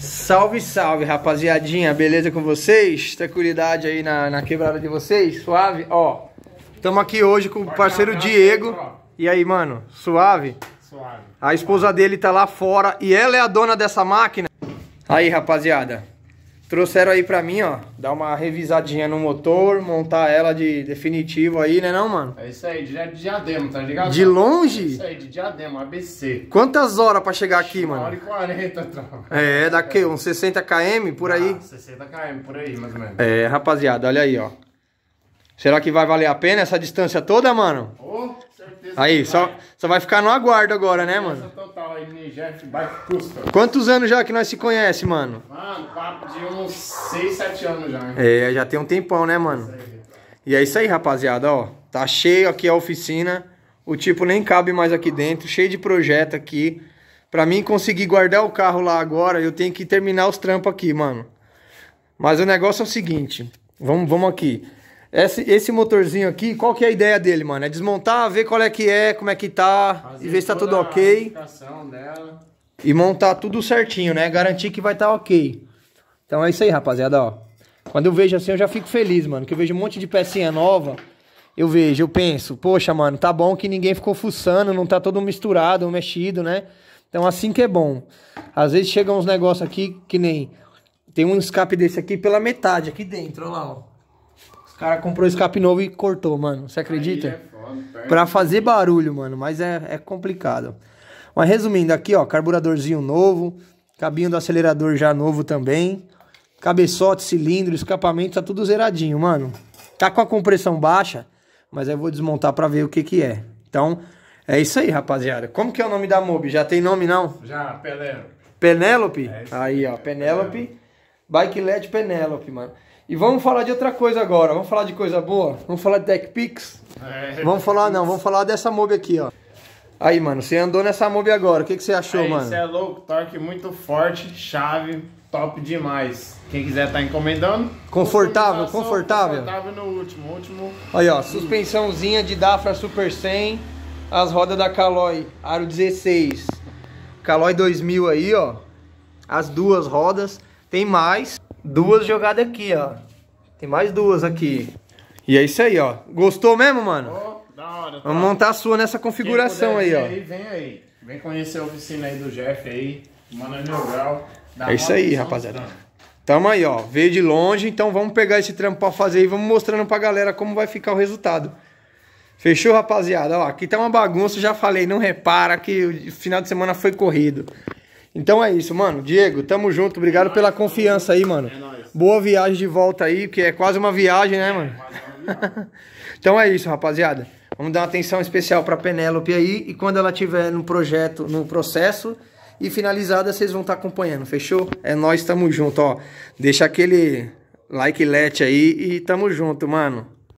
Salve, salve, rapaziadinha. Beleza com vocês? Tranquilidade aí na, na quebrada de vocês? Suave? Ó, estamos aqui hoje com o parceiro Diego. E aí, mano? Suave? Suave. A esposa dele tá lá fora e ela é a dona dessa máquina. Aí, rapaziada. Trouxeram aí pra mim, ó, dar uma revisadinha no motor, montar ela de definitivo aí, né não, mano? É isso aí, direto de diadema, tá ligado? De longe? É isso aí, de diadema, ABC. Quantas horas pra chegar aqui, mano? Uma hora e 40, troca. É, dá que? Uns 60 km por aí? Ah, 60 km por aí, mais ou menos. É, rapaziada, olha aí, ó. Será que vai valer a pena essa distância toda, mano? Oh, certeza Aí, só, vai. só vai ficar no aguardo agora, né, mano? Total. Quantos anos já que nós se conhece, mano? Mano, papo de uns 6, 7 anos já, hein? É, já tem um tempão, né, mano? E é isso aí, rapaziada, ó. Tá cheio aqui a oficina. O tipo nem cabe mais aqui dentro, cheio de projeto aqui. Pra mim conseguir guardar o carro lá agora, eu tenho que terminar os trampos aqui, mano. Mas o negócio é o seguinte, vamos, vamos aqui. Esse, esse motorzinho aqui, qual que é a ideia dele, mano? É desmontar, ver qual é que é, como é que tá, Fazer e ver se tá tudo ok. E montar tudo certinho, né? Garantir que vai estar tá ok. Então é isso aí, rapaziada, ó. Quando eu vejo assim, eu já fico feliz, mano. Que eu vejo um monte de pecinha nova. Eu vejo, eu penso, poxa, mano, tá bom que ninguém ficou fuçando, não tá todo misturado, mexido, né? Então assim que é bom. Às vezes chegam uns negócios aqui que nem. Tem um escape desse aqui pela metade, aqui dentro, lá, ó. O cara comprou escape novo e cortou, mano. Você acredita? É foda, pra fazer barulho, mano. Mas é, é complicado. Mas resumindo aqui, ó. Carburadorzinho novo. Cabinho do acelerador já novo também. Cabeçote, cilindro, escapamento. Tá tudo zeradinho, mano. Tá com a compressão baixa. Mas aí eu vou desmontar pra ver o que que é. Então, é isso aí, rapaziada. Como que é o nome da Mob? Já tem nome, não? Já, Penélope. Penélope? É aí, ó. Penélope. Penélope. Bike LED Penélope, mano. E vamos falar de outra coisa agora. Vamos falar de coisa boa? Vamos falar de TechPix? É, vamos falar, não, vamos falar dessa mob aqui, ó. Aí, mano, você andou nessa mob agora. O que, que você achou, Aí, mano? Isso é louco, torque muito forte, chave, top demais. Quem quiser tá encomendando. Confortável, confortável. Confortável no último, último. Aí, ó, suspensãozinha de Dafra Super 100, as rodas da Caloi, aro 16. Caloi 2000 aí, ó. As duas rodas. Tem mais. Duas jogadas aqui, ó. Tem mais duas aqui. E é isso aí, ó. Gostou mesmo, mano? Oh, da hora. Tá? Vamos montar a sua nessa configuração aí, ó. Aí, vem aí. Vem conhecer a oficina aí do Jeff aí. Mano Mil Grau. É isso aí, rapaziada. Tamo aí, ó. Veio de longe, então vamos pegar esse trampo pra fazer e vamos mostrando pra galera como vai ficar o resultado. Fechou, rapaziada? Ó, aqui tá uma bagunça, já falei, não repara que o final de semana foi corrido. Então é isso, mano. Diego, tamo junto. Obrigado pela confiança aí, mano. É Boa viagem de volta aí, que é quase uma viagem, né, mano? então é isso, rapaziada. Vamos dar uma atenção especial pra Penélope aí. E quando ela tiver no projeto, no processo e finalizada, vocês vão estar tá acompanhando, fechou? É nós, tamo junto, ó. Deixa aquele like let aí e tamo junto, mano.